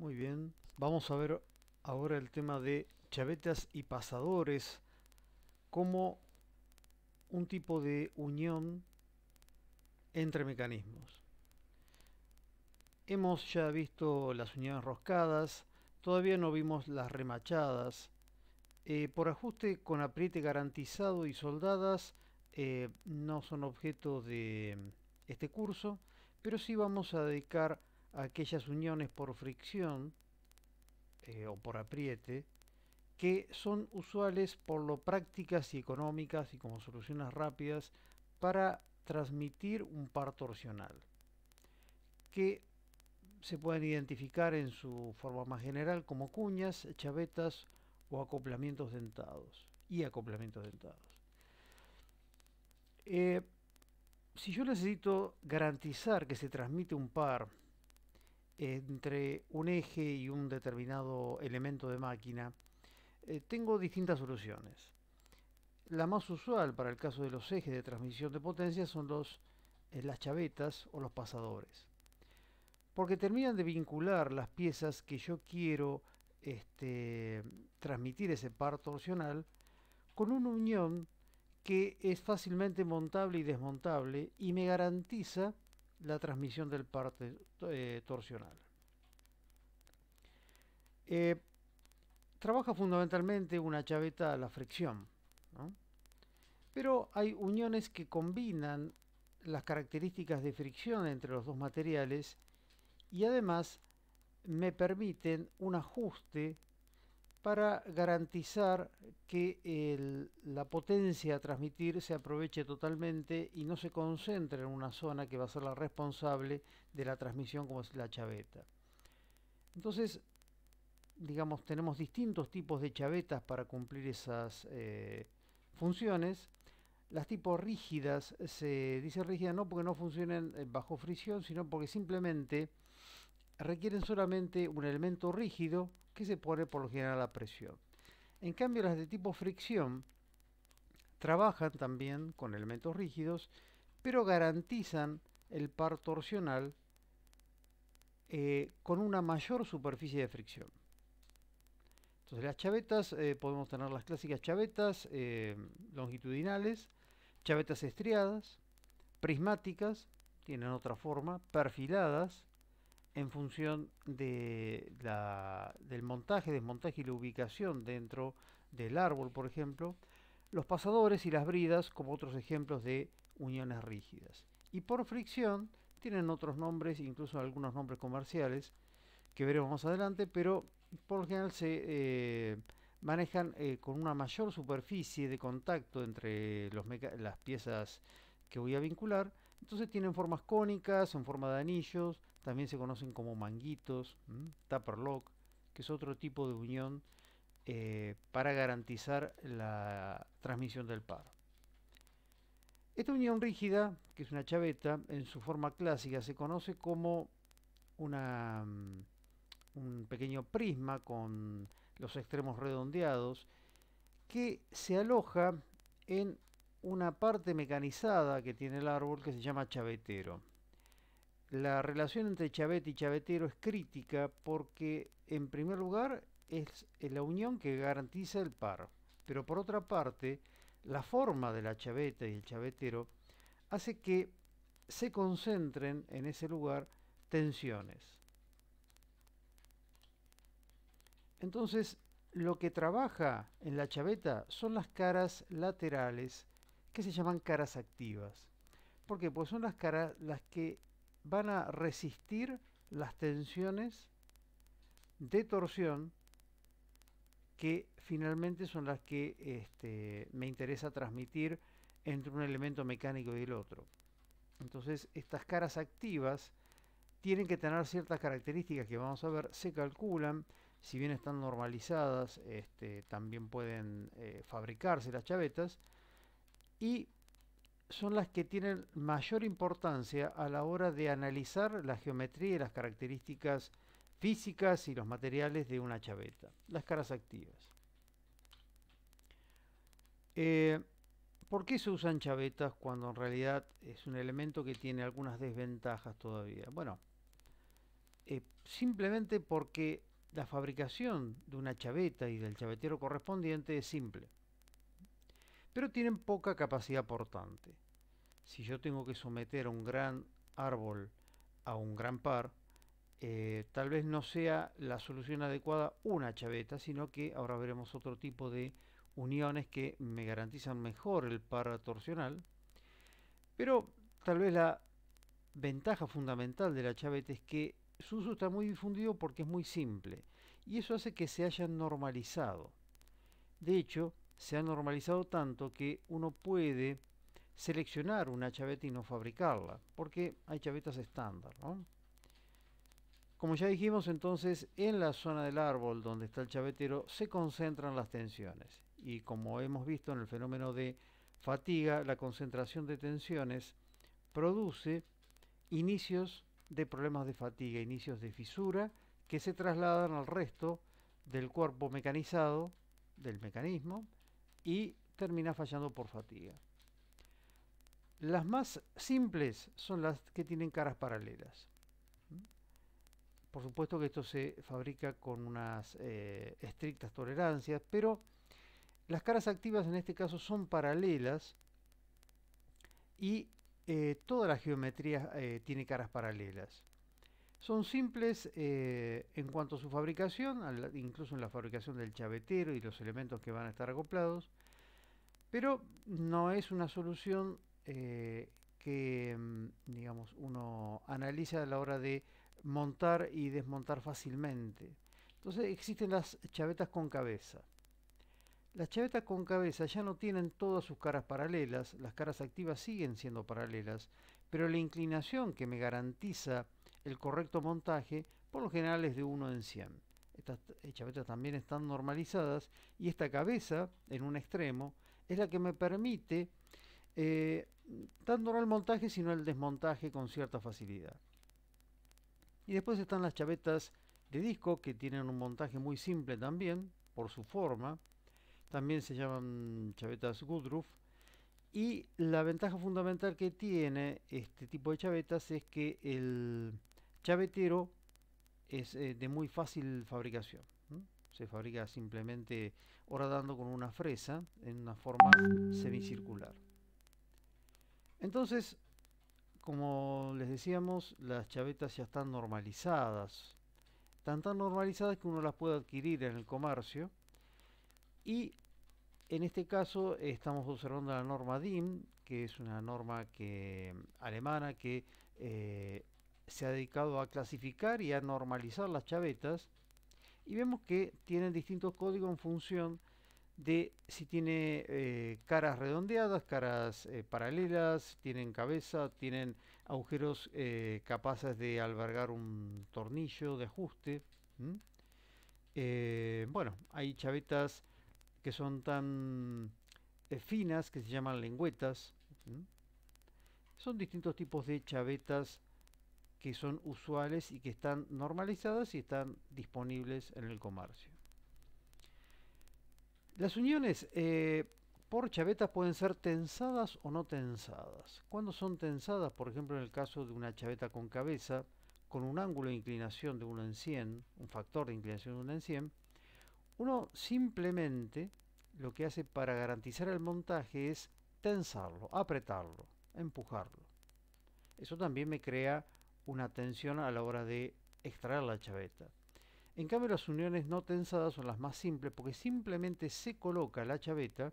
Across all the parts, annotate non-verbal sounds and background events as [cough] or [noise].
Muy bien, vamos a ver ahora el tema de chavetas y pasadores como un tipo de unión entre mecanismos. Hemos ya visto las uniones roscadas, todavía no vimos las remachadas. Eh, por ajuste con apriete garantizado y soldadas eh, no son objeto de este curso, pero sí vamos a dedicar aquellas uniones por fricción eh, o por apriete que son usuales por lo prácticas y económicas y como soluciones rápidas para transmitir un par torsional que se pueden identificar en su forma más general como cuñas, chavetas o acoplamientos dentados y acoplamientos dentados. Eh, si yo necesito garantizar que se transmite un par entre un eje y un determinado elemento de máquina, eh, tengo distintas soluciones. La más usual para el caso de los ejes de transmisión de potencia son los, eh, las chavetas o los pasadores, porque terminan de vincular las piezas que yo quiero este, transmitir ese par torsional con una unión que es fácilmente montable y desmontable y me garantiza la transmisión del parte eh, torsional. Eh, trabaja fundamentalmente una chaveta a la fricción, pero hay uniones que combinan las características de fricción entre los dos materiales y además me permiten un ajuste para garantizar que la potencia a transmitir se aproveche totalmente y no se concentre en una zona que va a ser la responsable de la transmisión como es la chaveta. Entonces, digamos, tenemos distintos tipos de chavetas para cumplir esas eh, funciones. Las tipos rígidas se dice rígida no porque no funcionen eh, bajo fricción, sino porque simplemente requieren solamente un elemento rígido que se pone por lo general a presión. En cambio, las de tipo fricción trabajan también con elementos rígidos, pero garantizan el par torsional eh, con una mayor superficie de fricción. Entonces las chavetas, eh, podemos tener las clásicas chavetas eh, longitudinales, chavetas estriadas, prismáticas, tienen otra forma, perfiladas, en función de del montaje, desmontaje y la ubicación dentro del árbol, por ejemplo, los pasadores y las bridas como otros ejemplos de uniones rígidas. Y por fricción tienen otros nombres, incluso algunos nombres comerciales, que veremos más adelante, pero por lo general se eh, manejan eh, con una mayor superficie de contacto entre las piezas que voy a vincular. Entonces tienen formas cónicas, en forma de anillos, también se conocen como manguitos, lock que es otro tipo de unión eh, para garantizar la transmisión del par. Esta unión rígida, que es una chaveta, en su forma clásica se conoce como una, mm, un pequeño prisma con los extremos redondeados que se aloja en una parte mecanizada que tiene el árbol que se llama chavetero la relación entre chaveta y Chavetero es crítica porque, en primer lugar, es la unión que garantiza el par. Pero por otra parte, la forma de la chaveta y el chavetero hace que se concentren en ese lugar tensiones. Entonces, lo que trabaja en la chaveta son las caras laterales, que se llaman caras activas. ¿Por qué? Pues son las caras las que van a resistir las tensiones de torsión que finalmente son las que este, me interesa transmitir entre un elemento mecánico y el otro. Entonces estas caras activas tienen que tener ciertas características que vamos a ver, se calculan, si bien están normalizadas, este, también pueden eh, fabricarse las chavetas, y son las que tienen mayor importancia a la hora de analizar la geometría y las características físicas y los materiales de una chaveta, las caras activas. Eh, ¿Por qué se usan chavetas cuando en realidad es un elemento que tiene algunas desventajas todavía? Bueno, eh, simplemente porque la fabricación de una chaveta y del chavetero correspondiente es simple pero tienen poca capacidad portante. Si yo tengo que someter a un gran árbol a un gran par, eh, tal vez no sea la solución adecuada una chaveta, sino que ahora veremos otro tipo de uniones que me garantizan mejor el par torsional. Pero tal vez la ventaja fundamental de la chaveta es que su uso está muy difundido porque es muy simple y eso hace que se haya normalizado. De hecho, se ha normalizado tanto que uno puede seleccionar una chaveta y no fabricarla, porque hay chavetas estándar. Como ya dijimos, entonces en la zona del árbol donde está el chavetero se concentran las tensiones. Y como hemos visto en el fenómeno de fatiga, la concentración de tensiones produce inicios de problemas de fatiga, inicios de fisura, que se trasladan al resto del cuerpo mecanizado, del mecanismo, y termina fallando por fatiga. Las más simples son las que tienen caras paralelas. Por supuesto que esto se fabrica con unas eh, estrictas tolerancias, pero las caras activas en este caso son paralelas y eh, toda la geometría eh, tiene caras paralelas. Son simples eh, en cuanto a su fabricación, incluso en la fabricación del chavetero y los elementos que van a estar acoplados, pero no es una solución eh, que mm, digamos, uno analiza a la hora de montar y desmontar fácilmente. Entonces existen las chavetas con cabeza. Las chavetas con cabeza ya no tienen todas sus caras paralelas, las caras activas siguen siendo paralelas, pero la inclinación que me garantiza el correcto montaje por lo general es de 1 en 100. Estas chavetas también están normalizadas y esta cabeza en un extremo es la que me permite eh, tanto el montaje sino el desmontaje con cierta facilidad. Y después están las chavetas de disco que tienen un montaje muy simple también por su forma. También se llaman chavetas Goodroof. Y la ventaja fundamental que tiene este tipo de chavetas es que el, chavetero es eh, de muy fácil fabricación. Se fabrica simplemente horadando con una fresa en una forma semicircular. Entonces, como les decíamos, las chavetas ya están normalizadas. Están tan normalizadas que uno las puede adquirir en el comercio. Y en este caso estamos observando la norma DIM, que es una norma que, alemana que eh, se ha dedicado a clasificar y a normalizar las chavetas y vemos que tienen distintos códigos en función de si tiene eh, caras redondeadas, caras eh, paralelas, tienen cabeza, tienen agujeros eh, capaces de albergar un tornillo de ajuste. bueno, hay chavetas que son tan finas que se llaman lengüetas. Son distintos tipos de chavetas que son usuales y que están normalizadas y están disponibles en el comercio. Las uniones eh, por chavetas pueden ser tensadas o no tensadas. Cuando son tensadas, por ejemplo en el caso de una chaveta con cabeza, con un ángulo de inclinación de 1 en 100, un factor de inclinación de 1 en 100, uno simplemente lo que hace para garantizar el montaje es tensarlo, apretarlo, empujarlo. Eso también me crea una tensión a la hora de extraer la chaveta. En cambio las uniones no tensadas son las más simples porque simplemente se coloca la chaveta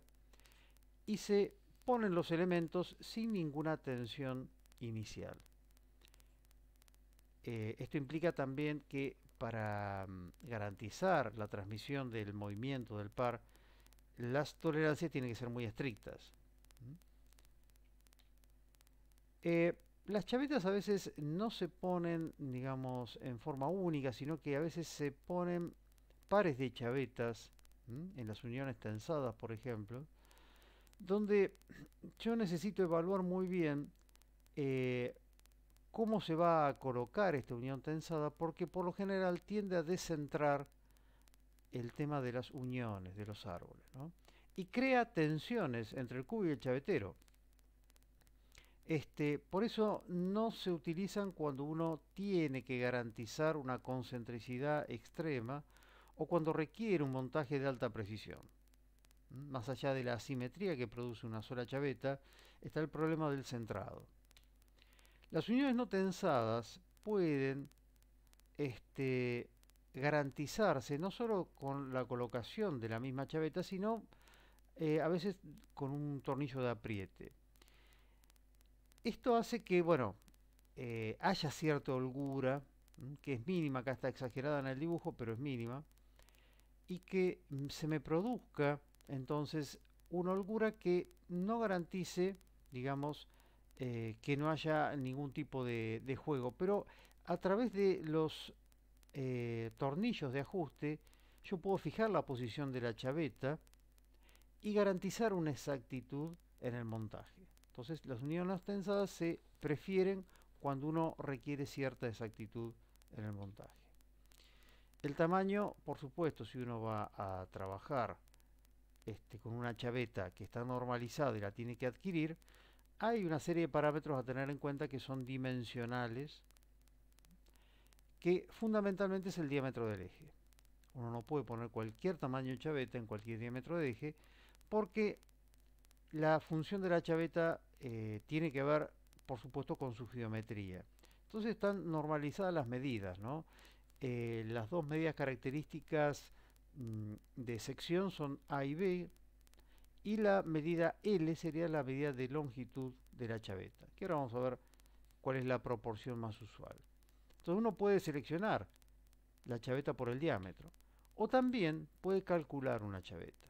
y se ponen los elementos sin ninguna tensión inicial. Eh, esto implica también que para mm, garantizar la transmisión del movimiento del par, las tolerancias tienen que ser muy estrictas las chavetas a veces no se ponen, digamos, en forma única, sino que a veces se ponen pares de chavetas en las uniones tensadas, por ejemplo, donde yo necesito evaluar muy bien eh, cómo se va a colocar esta unión tensada, porque por lo general tiende a descentrar el tema de las uniones, de los árboles, y crea tensiones entre el cubo y el chavetero. Este, por eso no se utilizan cuando uno tiene que garantizar una concentricidad extrema o cuando requiere un montaje de alta precisión. Más allá de la asimetría que produce una sola chaveta, está el problema del centrado. Las uniones no tensadas pueden este, garantizarse no solo con la colocación de la misma chaveta, sino eh, a veces con un tornillo de apriete. Esto hace que, bueno, eh, haya cierta holgura, que es mínima, acá está exagerada en el dibujo, pero es mínima, y que mm, se me produzca entonces una holgura que no garantice, digamos, eh, que no haya ningún tipo de, juego, pero a través de los eh, tornillos de ajuste yo puedo fijar la posición de la chaveta y garantizar una exactitud en el montaje. Entonces las uniones tensadas se prefieren cuando uno requiere cierta exactitud en el montaje. El tamaño, por supuesto, si uno va a trabajar este, con una chaveta que está normalizada y la tiene que adquirir, hay una serie de parámetros a tener en cuenta que son dimensionales, que fundamentalmente es el diámetro del eje. Uno no puede poner cualquier tamaño de chaveta en cualquier diámetro de eje, porque la función de la chaveta eh, tiene que ver, por supuesto, con su geometría. Entonces están normalizadas las medidas, eh, las dos medidas características mm, de sección son A y B, y la medida L sería la medida de longitud de la chaveta, que ahora vamos a ver cuál es la proporción más usual. Entonces uno puede seleccionar la chaveta por el diámetro, o también puede calcular una chaveta.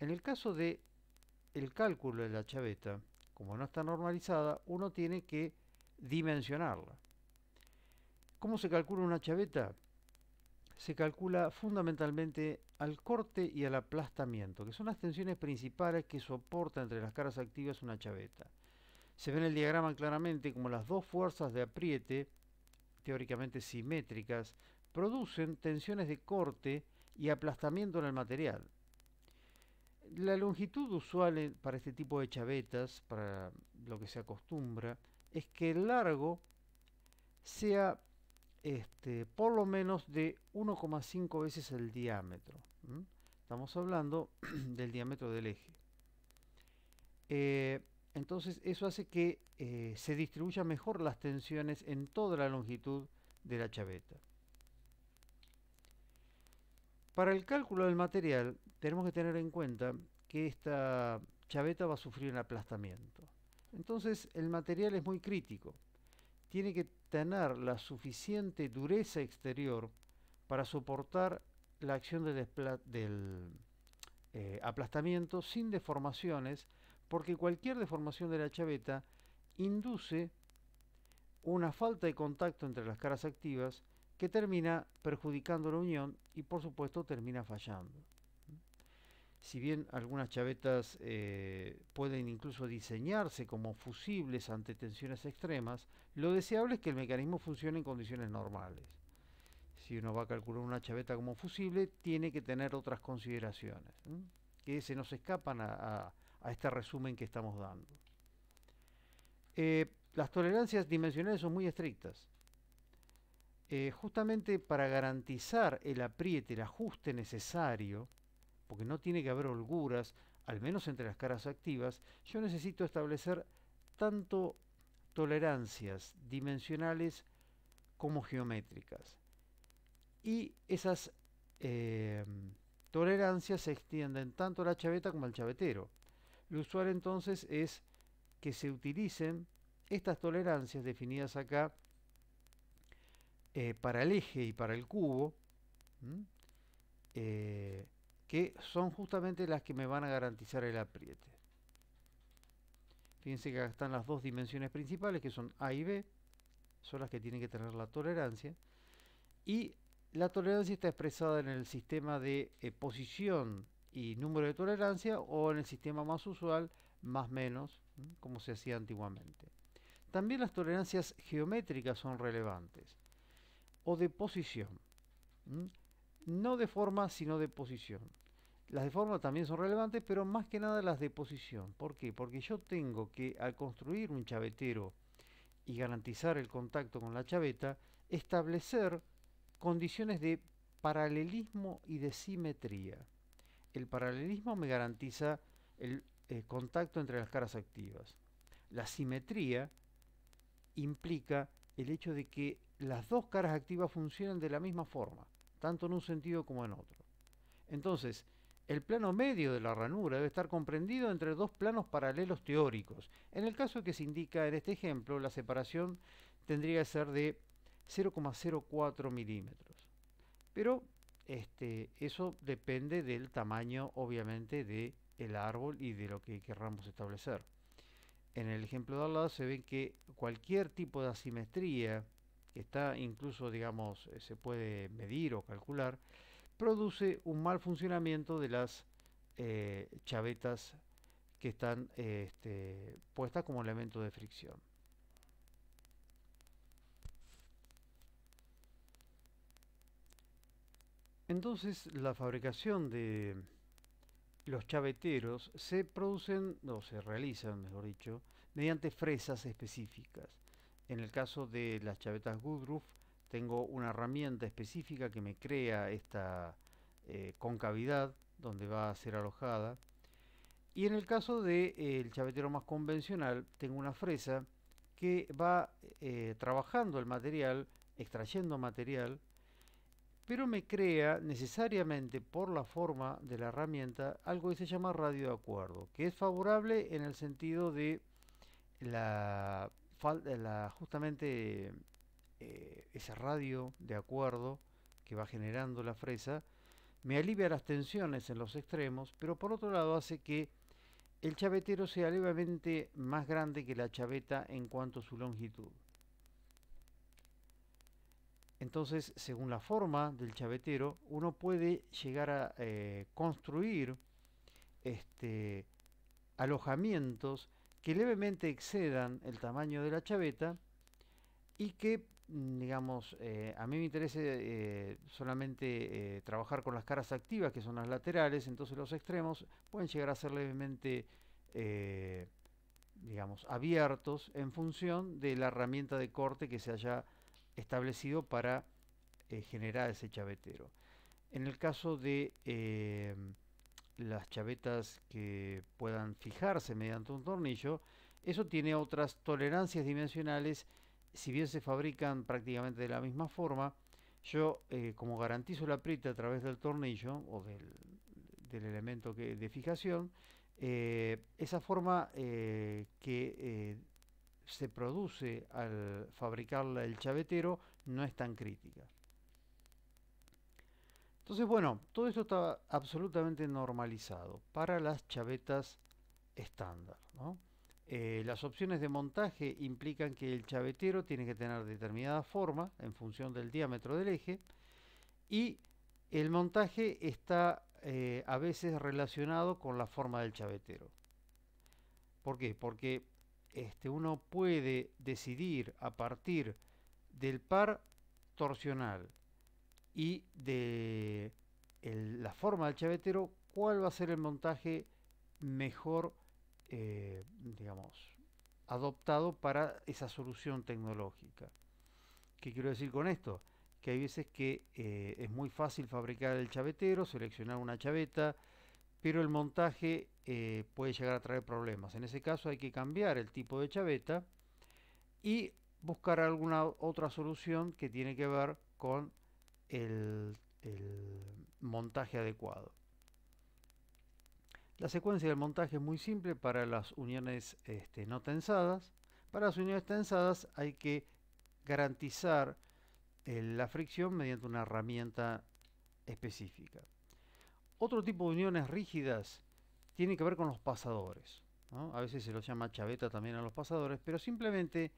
En el caso de cálculo de la chaveta, como no está normalizada, uno tiene que dimensionarla. ¿Cómo se calcula una chaveta? Se calcula fundamentalmente al corte y al aplastamiento, que son las tensiones principales que soporta entre las caras activas una chaveta. Se ve en el diagrama claramente como las dos fuerzas de apriete, teóricamente simétricas, producen tensiones de corte y aplastamiento en el material. La longitud usual para este tipo de chavetas, para lo que se acostumbra, es que el largo sea este, por lo menos de 1,5 veces el diámetro. Estamos hablando [clears throat] del diámetro del eje. Eh, entonces eso hace que eh, se distribuyan mejor las tensiones en toda la longitud de la chaveta. Para el cálculo del material tenemos que tener en cuenta que esta chaveta va a sufrir un aplastamiento. Entonces el material es muy crítico. Tiene que tener la suficiente dureza exterior para soportar la acción del, eh, aplastamiento sin deformaciones, porque cualquier deformación de la chaveta induce una falta de contacto entre las caras activas que termina perjudicando la unión y por supuesto termina fallando si bien algunas chavetas eh, pueden incluso diseñarse como fusibles ante tensiones extremas, lo deseable es que el mecanismo funcione en condiciones normales. Si uno va a calcular una chaveta como fusible, tiene que tener otras consideraciones, que se nos escapan a, este resumen que estamos dando. Eh, las tolerancias dimensionales son muy estrictas. Eh, justamente para garantizar el apriete, el ajuste necesario, porque no tiene que haber holguras, al menos entre las caras activas, yo necesito establecer tanto tolerancias dimensionales como geométricas. Y esas eh, tolerancias se extienden tanto a la chaveta como al chavetero. Lo usual entonces es que se utilicen estas tolerancias definidas acá eh, para el eje y para el cubo que son justamente las que me van a garantizar el apriete. Fíjense que acá están las dos dimensiones principales, que son A y B, son las que tienen que tener la tolerancia, y la tolerancia está expresada en el sistema de eh, posición y número de tolerancia o en el sistema más usual, más menos, como se hacía antiguamente. También las tolerancias geométricas son relevantes, o de posición no de forma, sino de posición. Las de forma también son relevantes, pero más que nada las de posición. ¿Por qué? Porque yo tengo que, al construir un chavetero y garantizar el contacto con la chaveta, establecer condiciones de paralelismo y de simetría. El paralelismo me garantiza el, eh, contacto entre las caras activas. La simetría implica el hecho de que las dos caras activas funcionan de la misma forma tanto en un sentido como en otro. Entonces, el plano medio de la ranura debe estar comprendido entre dos planos paralelos teóricos. En el caso que se indica en este ejemplo, la separación tendría que ser de 0,04 milímetros. Pero este, eso depende del tamaño, obviamente, del el árbol y de lo que querramos establecer. En el ejemplo de al lado se ve que cualquier tipo de asimetría está incluso, digamos, eh, se puede medir o calcular, produce un mal funcionamiento de las eh, chavetas que están eh, este, puestas como elemento de fricción. Entonces la fabricación de los chaveteros se producen, o se realizan, mejor dicho, mediante fresas específicas. En el caso de las chavetas Goodroof, tengo una herramienta específica que me crea esta eh, concavidad donde va a ser alojada. Y en el caso del de, eh, chavetero más convencional, tengo una fresa que va eh, trabajando el material, extrayendo material, pero me crea necesariamente por la forma de la herramienta algo que se llama radio de acuerdo, que es favorable en el sentido de la la, justamente eh, esa ese radio de acuerdo que va generando la fresa me alivia las tensiones en los extremos, pero por otro lado hace que el chavetero sea levemente más grande que la chaveta en cuanto a su longitud. Entonces, según la forma del chavetero, uno puede llegar a eh, construir este, alojamientos que levemente excedan el tamaño de la chaveta y que, mm, digamos, eh, a mí me interesa eh, solamente eh, trabajar con las caras activas, que son las laterales, entonces los extremos pueden llegar a ser levemente, digamos, abiertos en función de la herramienta de corte que se haya establecido para generar ese chavetero. En el caso de las chavetas que puedan fijarse mediante un tornillo, eso tiene otras tolerancias dimensionales, si bien se fabrican prácticamente de la misma forma, yo eh, como garantizo la apriete a través del tornillo o del, elemento de fijación, eh, esa forma eh, que se produce al fabricar el chavetero no es tan crítica. Entonces, bueno, todo esto está absolutamente normalizado para las chavetas estándar. Eh, las opciones de montaje implican que el chavetero tiene que tener determinada forma en función del diámetro del eje y el montaje está eh, a veces relacionado con la forma del chavetero. ¿Por qué? Porque este, uno puede decidir a partir del par torsional y de la forma del chavetero, cuál va a ser el montaje mejor, eh, digamos, adoptado para esa solución tecnológica. ¿Qué quiero decir con esto? Que hay veces que eh, es muy fácil fabricar el chavetero, seleccionar una chaveta, pero el montaje eh, puede llegar a traer problemas. En ese caso hay que cambiar el tipo de chaveta y buscar alguna otra solución que tiene que ver con el, montaje adecuado. La secuencia del montaje es muy simple para las uniones este, no tensadas. Para las uniones tensadas hay que garantizar eh, la fricción mediante una herramienta específica. Otro tipo de uniones rígidas tiene que ver con los pasadores. A veces se los llama chaveta también a los pasadores, pero simplemente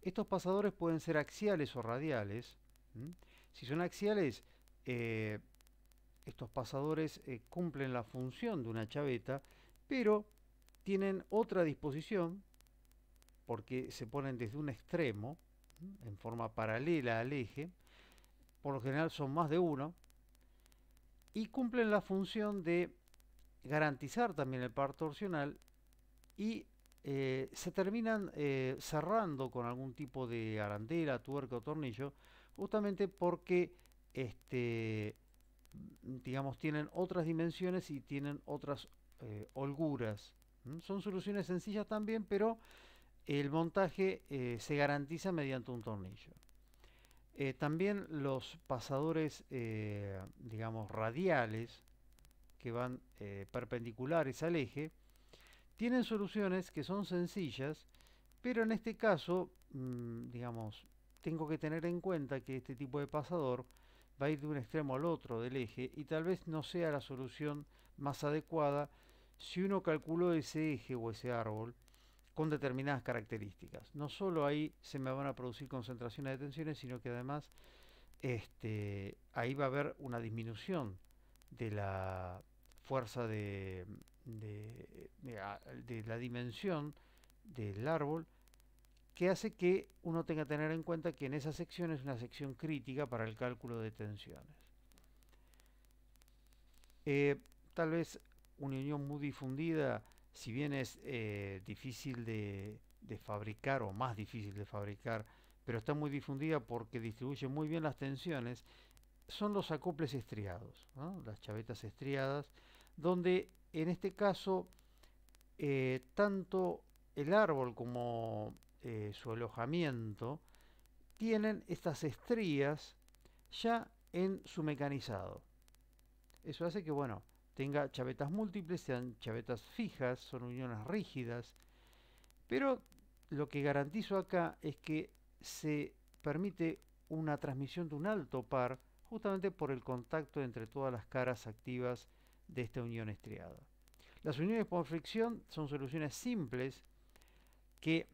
estos pasadores pueden ser axiales o radiales. Si son axiales, eh, estos pasadores eh, cumplen la función de una chaveta, pero tienen otra disposición porque se ponen desde un extremo en forma paralela al eje, por lo general son más de uno, y cumplen la función de garantizar también el par torsional y eh, se terminan eh, cerrando con algún tipo de arandela, tuerca o tornillo, justamente porque este, digamos, tienen otras dimensiones y tienen otras eh, holguras. Son soluciones sencillas también, pero el montaje se garantiza mediante un tornillo. también los pasadores, digamos, radiales, que van perpendiculares al eje, tienen soluciones que son sencillas, pero en este caso, mm, digamos, tengo que tener en cuenta que este tipo de pasador va a ir de un extremo al otro del eje y tal vez no sea la solución más adecuada si uno calculó ese eje o ese árbol con determinadas características. No solo ahí se me van a producir concentraciones de tensiones, sino que además este, ahí va a haber una disminución de la fuerza de, de, de, la dimensión del árbol que hace que uno tenga que tener en cuenta que en esa sección es una sección crítica para el cálculo de tensiones. Eh, tal vez una unión muy difundida, si bien es eh, difícil de, fabricar o más difícil de fabricar, pero está muy difundida porque distribuye muy bien las tensiones, son los acoples estriados, las chavetas estriadas, donde en este caso, eh, tanto el árbol como eh, su alojamiento tienen estas estrías ya en su mecanizado. Eso hace que, bueno, tenga chavetas múltiples, sean chavetas fijas, son uniones rígidas, pero lo que garantizo acá es que se permite una transmisión de un alto par justamente por el contacto entre todas las caras activas de esta unión estriada. Las uniones por fricción son soluciones simples que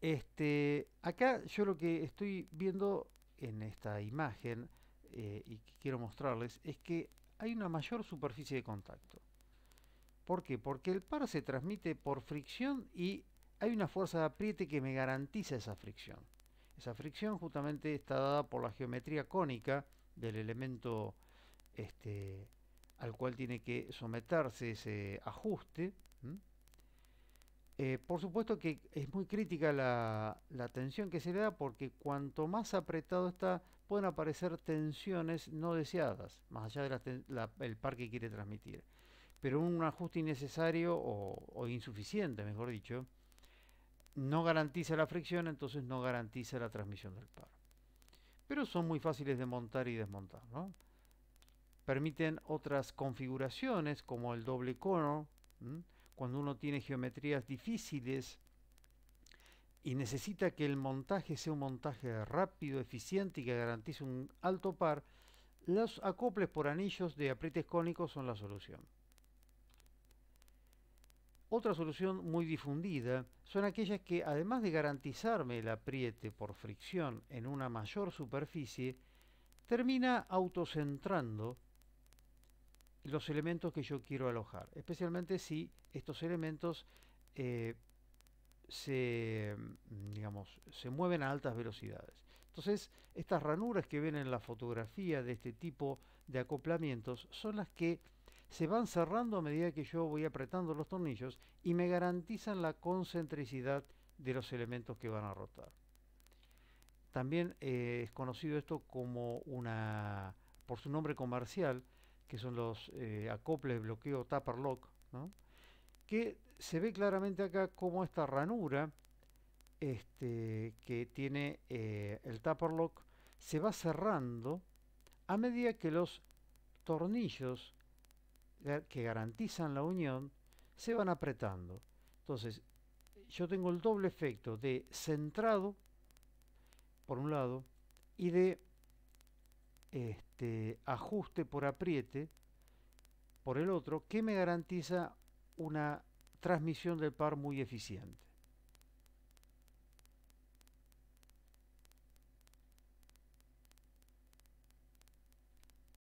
este, acá yo lo que estoy viendo en esta imagen eh, y que quiero mostrarles es que hay una mayor superficie de contacto. ¿Por qué? Porque el par se transmite por fricción y hay una fuerza de apriete que me garantiza esa fricción. Esa fricción justamente está dada por la geometría cónica del elemento este, al cual tiene que someterse ese ajuste. Eh, por supuesto que es muy crítica la, tensión que se le da porque cuanto más apretado está, pueden aparecer tensiones no deseadas, más allá del de par que quiere transmitir. Pero un ajuste innecesario o, insuficiente, mejor dicho, no garantiza la fricción, entonces no garantiza la transmisión del par. Pero son muy fáciles de montar y desmontar, Permiten otras configuraciones como el doble cono, cuando uno tiene geometrías difíciles y necesita que el montaje sea un montaje rápido, eficiente y que garantice un alto par, los acoples por anillos de aprietes cónicos son la solución. Otra solución muy difundida son aquellas que, además de garantizarme el apriete por fricción en una mayor superficie, termina autocentrando los elementos que yo quiero alojar, especialmente si estos elementos eh, se, mueven a altas velocidades. Entonces, estas ranuras que ven en la fotografía de este tipo de acoplamientos son las que se van cerrando a medida que yo voy apretando los tornillos y me garantizan la concentricidad de los elementos que van a rotar. También eh, es conocido esto como una, por su nombre comercial, que son los eh, acoples de bloqueo tupper lock, que se ve claramente acá como esta ranura este, que tiene eh, el tupper lock se va cerrando a medida que los tornillos eh, que garantizan la unión se van apretando. Entonces, yo tengo el doble efecto de centrado, por un lado, y de este, ajuste por apriete por el otro que me garantiza una transmisión del par muy eficiente.